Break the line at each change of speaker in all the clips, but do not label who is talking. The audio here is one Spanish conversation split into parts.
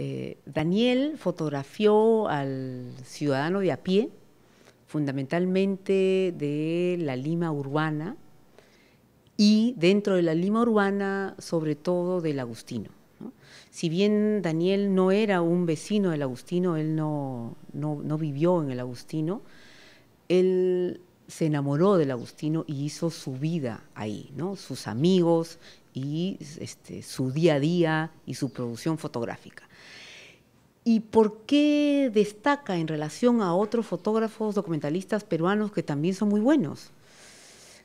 Eh, Daniel fotografió al ciudadano de a pie, fundamentalmente de la Lima urbana y dentro de la Lima urbana, sobre todo del Agustino. Si bien Daniel no era un vecino del Agustino, él no, no, no vivió en el Agustino, él se enamoró del Agustino y hizo su vida ahí, ¿no? Sus amigos este, su día a día y su producción fotográfica. ¿Y por qué destaca en relación a otros fotógrafos documentalistas peruanos que también son muy buenos?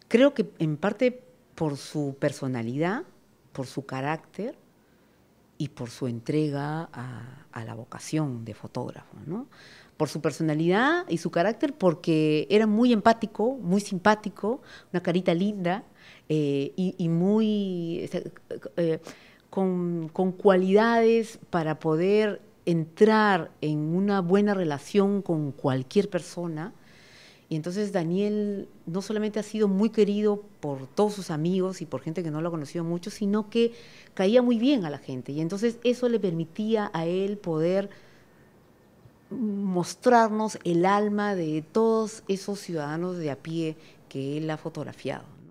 Creo que en parte por su personalidad, por su carácter, y por su entrega a, la vocación de fotógrafo, por su personalidad y su carácter, porque era muy empático, muy simpático, una carita linda eh, y, muy eh, con cualidades para poder entrar en una buena relación con cualquier persona y entonces Daniel no solamente ha sido muy querido por todos sus amigos y por gente que no lo ha conocido mucho, sino que caía muy bien a la gente. Y entonces eso le permitía a él poder mostrarnos el alma de todos esos ciudadanos de a pie que él ha fotografiado.